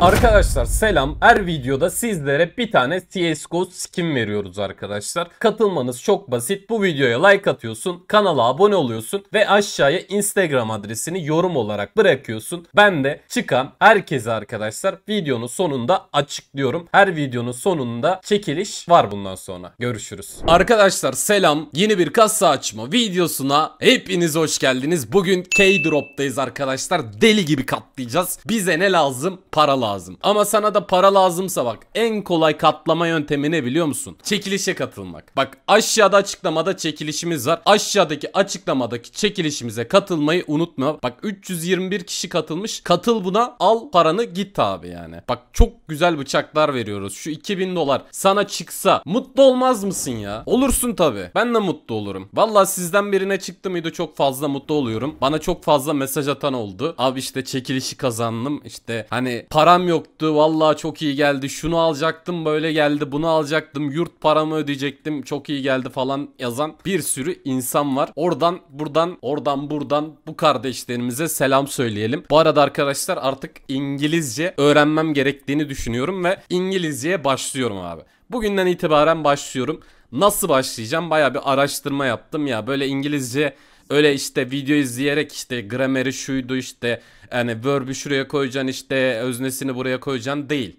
Arkadaşlar selam. Her videoda sizlere bir tane CSGO skin veriyoruz arkadaşlar. Katılmanız çok basit. Bu videoya like atıyorsun, kanala abone oluyorsun ve aşağıya Instagram adresini yorum olarak bırakıyorsun. Ben de çıkan herkese arkadaşlar videonun sonunda açıklıyorum. Her videonun sonunda çekiliş var bundan sonra. Görüşürüz. Arkadaşlar selam. Yeni bir kasa açma videosuna hepiniz hoş geldiniz. Bugün K-Drop'tayız arkadaşlar. Deli gibi katlayacağız. Bize ne lazım? Paralar lazım. Ama sana da para lazımsa bak en kolay katlama yöntemi ne biliyor musun? Çekilişe katılmak. Bak aşağıda açıklamada çekilişimiz var. Aşağıdaki açıklamadaki çekilişimize katılmayı unutma. Bak 321 kişi katılmış. Katıl buna al paranı git abi yani. Bak çok güzel bıçaklar veriyoruz. Şu 2000 dolar sana çıksa mutlu olmaz mısın ya? Olursun tabi. Ben de mutlu olurum. Valla sizden birine çıktı mıydı çok fazla mutlu oluyorum. Bana çok fazla mesaj atan oldu. Abi işte çekilişi kazandım. İşte hani para param yoktu. Vallahi çok iyi geldi. Şunu alacaktım böyle geldi. Bunu alacaktım. Yurt paramı ödeyecektim. Çok iyi geldi falan yazan bir sürü insan var. Oradan buradan oradan buradan bu kardeşlerimize selam söyleyelim. Bu arada arkadaşlar artık İngilizce öğrenmem gerektiğini düşünüyorum ve İngilizceye başlıyorum abi. Bugünden itibaren başlıyorum. Nasıl başlayacağım? Baya bir araştırma yaptım ya. Böyle İngilizce Öyle işte video izleyerek işte grameri şuydu işte yani verb'ü şuraya koyacaksın işte öznesini buraya koyacaksın değil.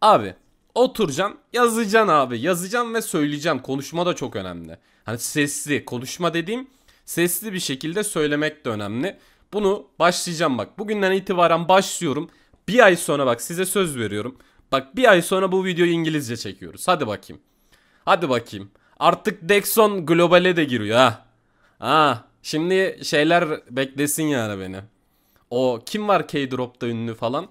Abi oturacaksın yazacaksın abi yazacaksın ve söyleyeceksin konuşma da çok önemli. Hani sesli konuşma dediğim sesli bir şekilde söylemek de önemli. Bunu başlayacağım bak bugünden itibaren başlıyorum. Bir ay sonra bak size söz veriyorum. Bak bir ay sonra bu videoyu İngilizce çekiyoruz. Hadi bakayım. Hadi bakayım. Artık Dexon globale de giriyor ha. Ha. Şimdi şeyler beklesin yani beni. O kim var K-Drop'ta ünlü falan?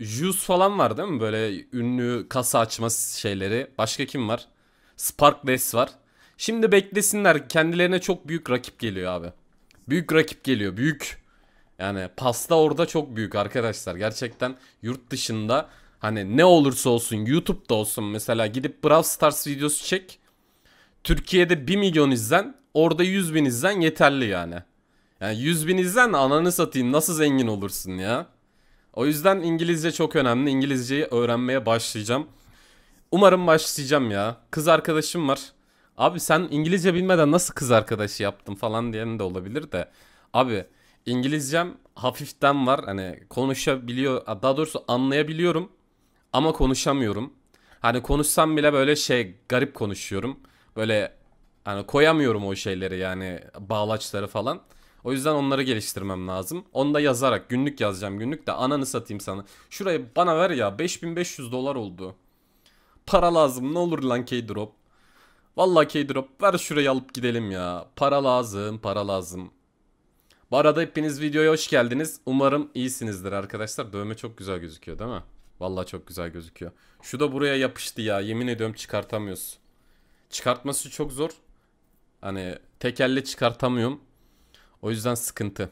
Juice falan var değil mi? Böyle ünlü kasa açma şeyleri. Başka kim var? Sparkless var. Şimdi beklesinler. Kendilerine çok büyük rakip geliyor abi. Büyük rakip geliyor. Büyük. Yani pasta orada çok büyük arkadaşlar. Gerçekten yurt dışında hani ne olursa olsun YouTube'da olsun mesela gidip Brawl Stars videosu çek. Türkiye'de 1 milyon izlen. Orada 100 bin izlen yeterli yani. Yani 100 bin izlen ananı satayım nasıl zengin olursun ya. O yüzden İngilizce çok önemli. İngilizceyi öğrenmeye başlayacağım. Umarım başlayacağım ya. Kız arkadaşım var. Abi sen İngilizce bilmeden nasıl kız arkadaşı yaptın falan diyen de olabilir de. Abi İngilizcem hafiften var. Hani konuşabiliyor, daha doğrusu anlayabiliyorum ama konuşamıyorum. Hani konuşsam bile böyle şey garip konuşuyorum. Böyle Hani koyamıyorum o şeyleri yani bağlaçları falan. O yüzden onları geliştirmem lazım. Onu da yazarak günlük yazacağım günlük de ananı satayım sana. Şurayı bana ver ya 5500 dolar oldu. Para lazım ne olur lan K-Drop. Valla K-Drop ver şurayı alıp gidelim ya. Para lazım para lazım. Bu arada hepiniz videoya hoş geldiniz. Umarım iyisinizdir arkadaşlar. Dövme çok güzel gözüküyor değil mi? Valla çok güzel gözüküyor. Şu da buraya yapıştı ya. Yemin ediyorum çıkartamıyoruz. Çıkartması çok zor. Hani tekelle çıkartamıyorum. O yüzden sıkıntı.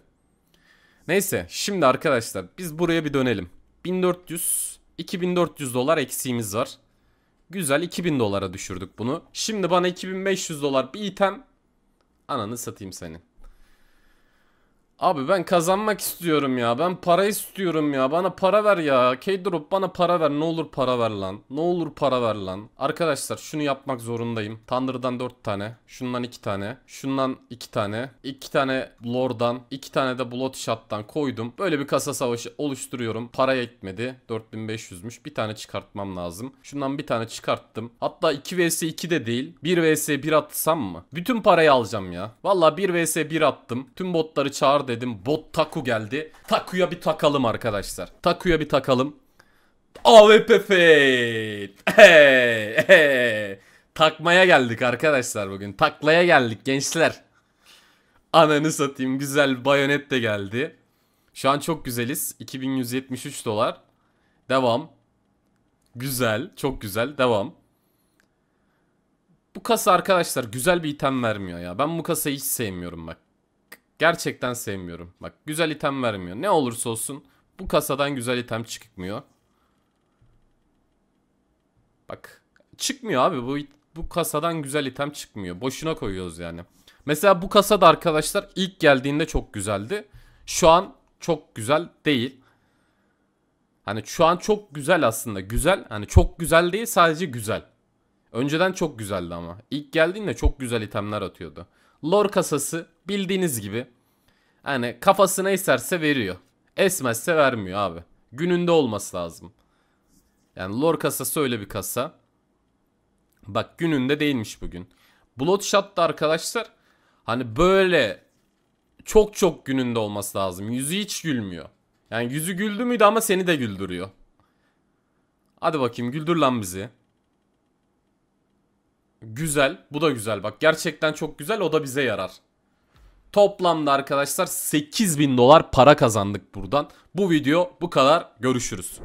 Neyse şimdi arkadaşlar biz buraya bir dönelim. 1400 2400 dolar eksiğimiz var. Güzel 2000 dolara düşürdük bunu. Şimdi bana 2500 dolar bir item. Ananı satayım senin. Abi ben kazanmak istiyorum ya. Ben para istiyorum ya. Bana para ver ya. K-Drop bana para ver. Ne olur para ver lan. Ne olur para ver lan. Arkadaşlar şunu yapmak zorundayım. Thunder'dan 4 tane. Şundan 2 tane. Şundan 2 tane. 2 tane Lord'dan. 2 tane de Bloodshot'tan koydum. Böyle bir kasa savaşı oluşturuyorum. Para yetmedi. 4500'müş. Bir tane çıkartmam lazım. Şundan bir tane çıkarttım. Hatta 2 vs 2 de değil. 1 vs 1 atsam mı? Bütün parayı alacağım ya. Valla 1 vs 1 attım. Tüm botları çağırdım dedim. Bot Taku geldi. Taku'ya bir takalım arkadaşlar. Taku'ya bir takalım. AWP Fate. Hey, hey. Takmaya geldik arkadaşlar bugün. Taklaya geldik gençler. Ananı satayım güzel bayonet de geldi. Şu an çok güzeliz. 2173 dolar. Devam. Güzel. Çok güzel. Devam. Bu kasa arkadaşlar güzel bir item vermiyor ya. Ben bu kasayı hiç sevmiyorum bak. Gerçekten sevmiyorum. Bak güzel item vermiyor. Ne olursa olsun bu kasadan güzel item çıkmıyor. Bak çıkmıyor abi bu bu kasadan güzel item çıkmıyor. Boşuna koyuyoruz yani. Mesela bu kasada arkadaşlar ilk geldiğinde çok güzeldi. Şu an çok güzel değil. Hani şu an çok güzel aslında. Güzel. Hani çok güzel değil sadece güzel. Önceden çok güzeldi ama. İlk geldiğinde çok güzel itemler atıyordu. Lor kasası Bildiğiniz gibi. Hani kafasına isterse veriyor. Esmezse vermiyor abi. Gününde olması lazım. Yani lor kasası öyle bir kasa. Bak gününde değilmiş bugün. Bloodshot da arkadaşlar hani böyle çok çok gününde olması lazım. Yüzü hiç gülmüyor. Yani yüzü güldü müydü ama seni de güldürüyor. Hadi bakayım güldür lan bizi. Güzel. Bu da güzel. Bak gerçekten çok güzel. O da bize yarar. Toplamda arkadaşlar 8000 dolar para kazandık buradan. Bu video bu kadar. Görüşürüz.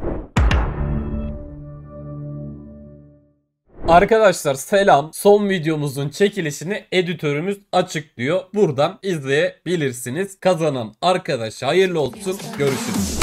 Arkadaşlar selam. Son videomuzun çekilişini editörümüz açıklıyor. Buradan izleyebilirsiniz. Kazanan arkadaş hayırlı olsun. Görüşürüz.